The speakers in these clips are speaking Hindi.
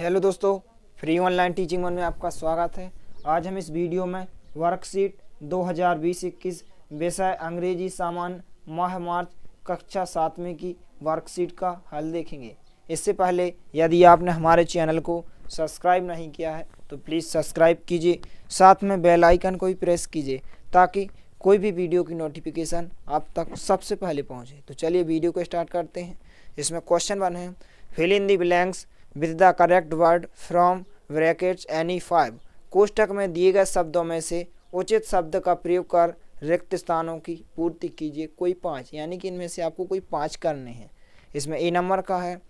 हेलो दोस्तों फ्री ऑनलाइन टीचिंग वन में आपका स्वागत है आज हम इस वीडियो में वर्कशीट 2020-21 विषय अंग्रेजी सामान माह मार्च कक्षा सातवीं की वर्कशीट का हल देखेंगे इससे पहले यदि आपने हमारे चैनल को सब्सक्राइब नहीं किया है तो प्लीज़ सब्सक्राइब कीजिए साथ में बेल आइकन को भी प्रेस कीजिए ताकि कोई भी वीडियो की नोटिफिकेशन आप तक सबसे पहले पहुँचे तो चलिए वीडियो को स्टार्ट करते हैं इसमें क्वेश्चन वन है fill in the blanks with the correct word from brackets any five कोष्टक में दिए गए शब्दों में से उचित शब्द का प्रयोग कर रिक्त स्थानों की पूर्ति कीजिए कोई पाँच यानी कि इनमें से आपको कोई पाँच करने हैं इसमें ए नंबर का है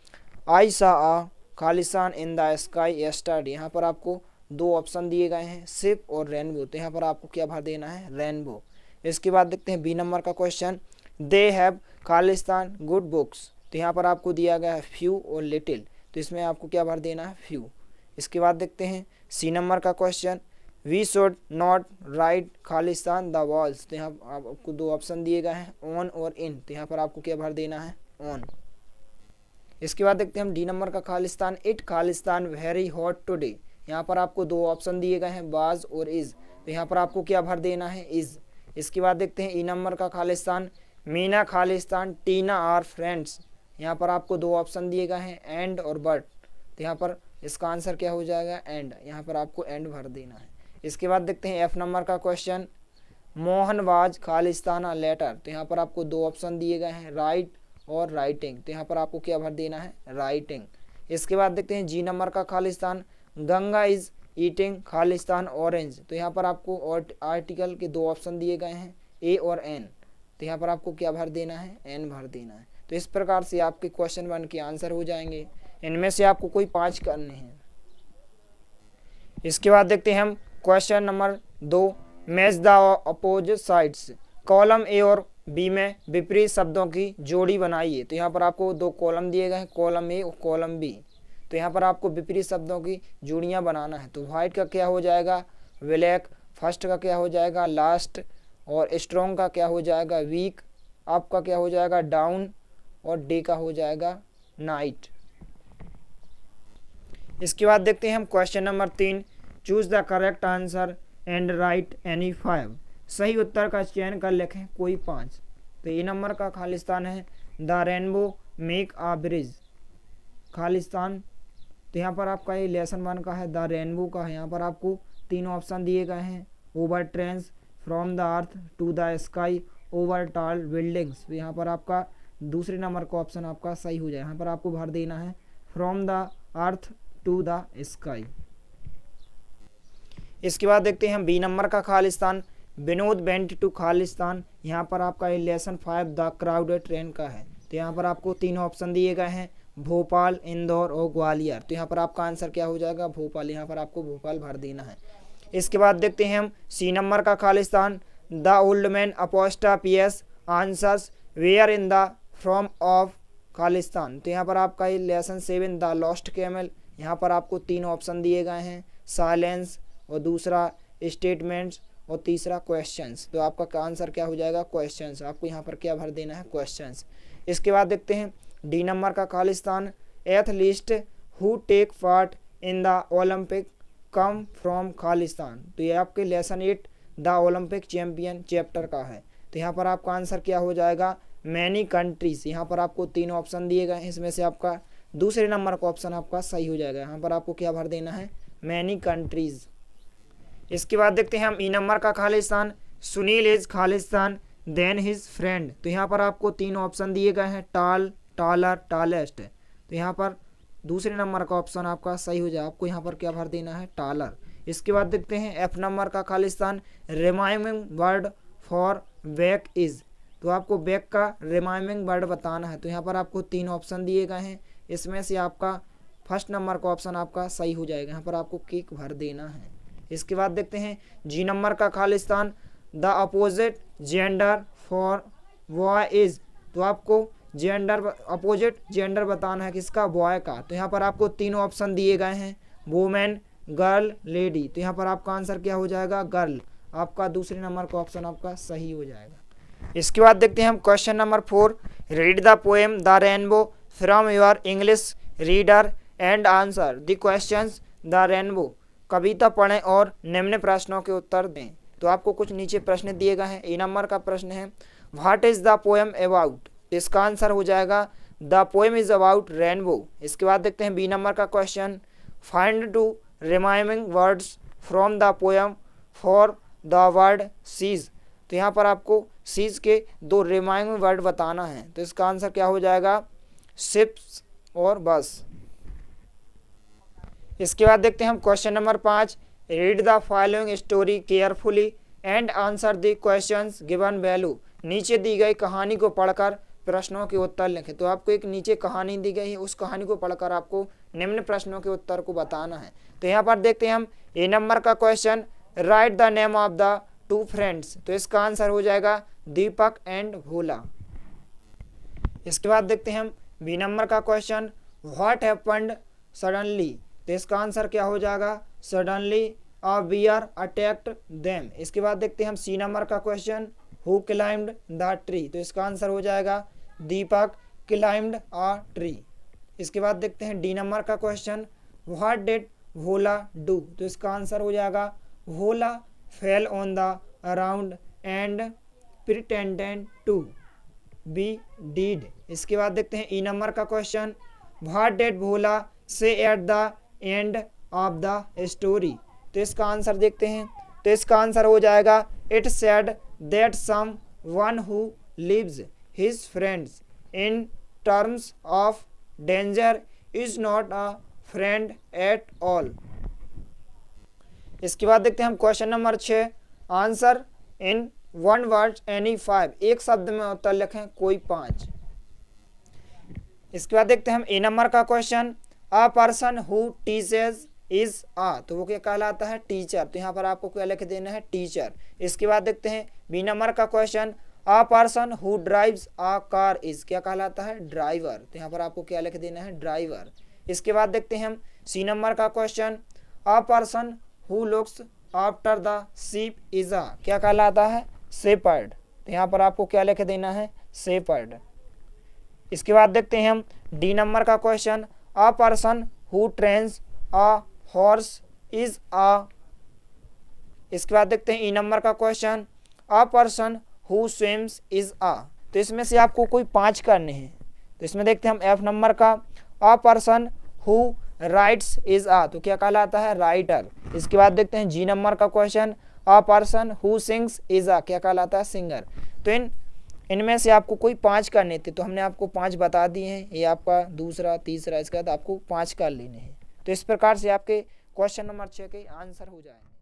आई सा आ खालिस्तान इन द स्काई एस्टर्ड यहाँ पर आपको दो ऑप्शन दिए गए हैं सिप और रेनबो तो यहाँ पर आपको क्या भर देना है रेनबो इसके बाद देखते हैं बी नंबर का क्वेश्चन दे हैव खालिस्तान गुड बुक्स तो यहाँ पर आपको दिया गया है फ्यू और लिटिल तो इसमें आपको क्या भर देना है फ्यू इसके बाद देखते हैं सी नंबर का question we should not write खालिस्तान द वॉल्स तो यहाँ आपको दो ऑप्शन दिए गए हैं ऑन और इन तो यहाँ पर आपको क्या भर देना है ऑन इसके बाद देखते हैं हम डी नंबर का खालिस्तान इट खालिस्तान वेरी हॉट टुडे यहाँ पर आपको दो ऑप्शन दिए गए हैं बाज और इज तो यहाँ पर आपको क्या भर देना है इज इसके बाद देखते हैं ई e नंबर का खालिस्तान मीना खालिस्तान टीना आर फ्रेंड्स यहाँ पर आपको दो ऑप्शन दिए गए हैं एंड और बट तो यहाँ पर इसका आंसर क्या हो जाएगा एंड यहाँ पर आपको एंड भर देना है इसके बाद देखते हैं एफ नंबर का क्वेश्चन मोहनबाज खालिस्ताना लेटर तो यहाँ पर आपको दो ऑप्शन दिए गए हैं राइट और राइटिंग तो यहाँ पर आपको क्या भर देना है राइटिंग इसके बाद देखते हैं जी नंबर का खालिस्तान गंगा इज ईटिंग खालिस्तान ऑरेंज तो यहाँ पर आपको आर्टिकल के दो ऑप्शन दिए गए हैं ए और एन तो यहाँ पर आपको क्या भर देना है एन भर देना है तो इस प्रकार से आपके क्वेश्चन वन के आंसर हो जाएंगे इनमें से आपको कोई पाँच करने हैं इसके बाद देखते हैं हम क्वेश्चन नंबर दो match the opposites column A और बी में विपरीत शब्दों की जोड़ी बनाइए तो यहाँ पर आपको दो कॉलम दिए गए हैं कॉलम ए और कॉलम बी तो यहाँ पर आपको विपरीत शब्दों की जोड़ियाँ बनाना है तो वाइट का क्या हो जाएगा ब्लैक फर्स्ट का क्या हो जाएगा लास्ट और स्ट्रॉन्ग का क्या हो जाएगा वीक आपका क्या हो जाएगा डाउन और डे का हो जाएगा नाइट इसके बाद देखते हैं हम क्वेश्चन नंबर तीन choose the correct answer and write any five सही उत्तर का चयन कर लिखें कोई पाँच तो ये नंबर का खालिस्तान है the rainbow make a bridge खालिस्तान तो यहाँ पर आपका ये लेसन वन का है द रेनबो का है यहाँ पर आपको तीन ऑप्शन दिए गए हैं over trains from the earth to the sky over tall buildings यहाँ पर आपका दूसरे नंबर का ऑप्शन आपका सही हो जाए यहाँ पर आपको भर देना है from the earth to the sky इसके बाद देखते हैं हम बी नंबर का खालिस्तान विनोद बेंट टू खालिस्तान यहाँ पर आपका lesson five the crowded train का है तो यहाँ पर आपको तीन ऑप्शन दिए गए हैं भोपाल इंदौर और ग्वालियर तो यहाँ पर आपका आंसर क्या हो जाएगा भोपाल यहाँ पर आपको भोपाल भर देना है इसके बाद देखते हैं हम सी नंबर का खालिस्तान द ओल्ड मैन अपोस्टा पी एस answers were in the form of खालिस्तान तो यहाँ पर आपका ये lesson seven the lost camel यहाँ पर आपको तीन ऑप्शन दिए गए हैं साइलेंस और दूसरा स्टेटमेंट्स और तीसरा क्वेश्चंस तो आपका आंसर क्या हो जाएगा क्वेश्चंस आपको यहाँ पर क्या भर देना है क्वेश्चंस इसके बाद देखते हैं डी नंबर का खालिस्तान athletes who take part in the Olympic come from खालिस्तान तो ये आपके lesson eight the Olympic champion chapter का है तो यहाँ पर आपका आंसर क्या हो जाएगा मैनी कंट्रीज यहाँ पर आपको तीन ऑप्शन दिए गए हैं इसमें से आपका दूसरे नंबर का ऑप्शन आपका सही हो जाएगा यहाँ पर आपको क्या भर देना है मैनी कंट्रीज इसके बाद देखते हैं हम ई e नंबर का खालिस्तान सुनील इज खालिस्तान देन हिज फ्रेंड तो यहाँ पर आपको तीन ऑप्शन दिए गए हैं टाल टालर टालेस्ट तो यहाँ पर दूसरे नंबर का ऑप्शन आपका सही हो जाए आपको यहाँ पर क्या भर देना है टालर इसके बाद देखते हैं एफ नंबर का खालिस्तान rhyming word for back is तो आपको बैक का रिमाइमिंग वर्ड बताना है तो यहाँ पर आपको तीन ऑप्शन दिए गए हैं इसमें से आपका फर्स्ट नंबर का ऑप्शन आपका सही हो जाएगा यहाँ पर आपको किक भर देना है इसके बाद देखते हैं जी नंबर का खालिस्तान the opposite gender for boy is तो आपको जेंडर अपोजिट जेंडर बताना है किसका बॉय का तो यहाँ पर आपको तीन ऑप्शन दिए गए हैं वोमेन गर्ल लेडी तो यहाँ पर आपका आंसर क्या हो जाएगा गर्ल आपका दूसरे नंबर का ऑप्शन आपका सही हो जाएगा इसके बाद देखते हैं हम question number four read the poem the rainbow from your English reader and answer the question the rainbow कविता पढ़ें और निम्न प्रश्नों के उत्तर दें तो आपको कुछ नीचे प्रश्न दिए गए हैं ए नंबर का प्रश्न है what is the poem about इसका आंसर हो जाएगा the poem is about rainbow इसके बाद देखते हैं बी नंबर का question find two rhyming words from the poem for the word seas तो यहाँ पर आपको सीज के दो रिमाइंग वर्ड बताना है तो इसका आंसर क्या हो जाएगा सिप्स और बस इसके बाद देखते हैं हम क्वेश्चन नंबर पाँच read the following story carefully and answer the question given value नीचे दी गई कहानी को पढ़कर प्रश्नों के उत्तर लिखें तो आपको एक नीचे कहानी दी गई है उस कहानी को पढ़कर आपको निम्न प्रश्नों के उत्तर को बताना है तो यहाँ पर देखते हैं हम ए नंबर का question write the name of the two friends तो इसका आंसर हो जाएगा दीपक एंड भोला इसके बाद देखते हैं हम बी नंबर का क्वेश्चन व्हाट हैपन्ड सडनली तो इसका आंसर क्या हो जाएगा suddenly a bear attacked them इसके बाद देखते हैं हम सी नंबर का question who climbed the tree तो इसका आंसर हो जाएगा दीपक क्लाइम्ड अ ट्री इसके बाद देखते हैं डी नंबर का question what did Bhola do तो इसका आंसर हो जाएगा Bhola fell on the ground and pretended to be dead इसके बाद देखते हैं ई e नंबर का question what did Bhola say at the end of the story तो इसका आंसर देखते हैं तो इसका आंसर हो जाएगा it said that someone who leaves his friends in terms of danger is not a friend at all इसके बाद देखते हैं हम क्वेश्चन नंबर छः answer in one word any five एक शब्द में उत्तर लिखें कोई पांच इसके बाद देखते हैं हम ए नंबर का question a person who teaches is a तो वो क्या कहलाता है टीचर तो यहाँ पर आपको क्या लिख देना है टीचर इसके बाद देखते हैं बी नंबर का question a person who drives a car is क्या कहलाता है ड्राइवर तो यहाँ पर आपको क्या लिख देना है ड्राइवर इसके बाद देखते हैं हम सी नंबर का question a person who looks after the sheep is a क्या कहलाता है सेपर्ड तो यहाँ पर आपको क्या लिख देना है सेपर्ड इसके बाद देखते हैं हम डी नंबर का question a person who trains a horse is a इसके बाद देखते हैं ई नंबर का question a person who swims is a तो इसमें से आपको कोई पांच करने हैं तो इसमें देखते हैं हम एफ नंबर का a person who writes is a तो क्या कहलाता है राइटर इसके बाद देखते हैं जी नंबर का question a person who sings is a क्या कहलाता है सिंगर तो इन इनमें से आपको कोई पाँच करने थे तो हमने आपको पाँच बता दिए हैं ये आपका दूसरा तीसरा इसके बाद आपको पाँच कर लेने हैं तो इस प्रकार से आपके क्वेश्चन नंबर छः के आंसर हो जाएंगे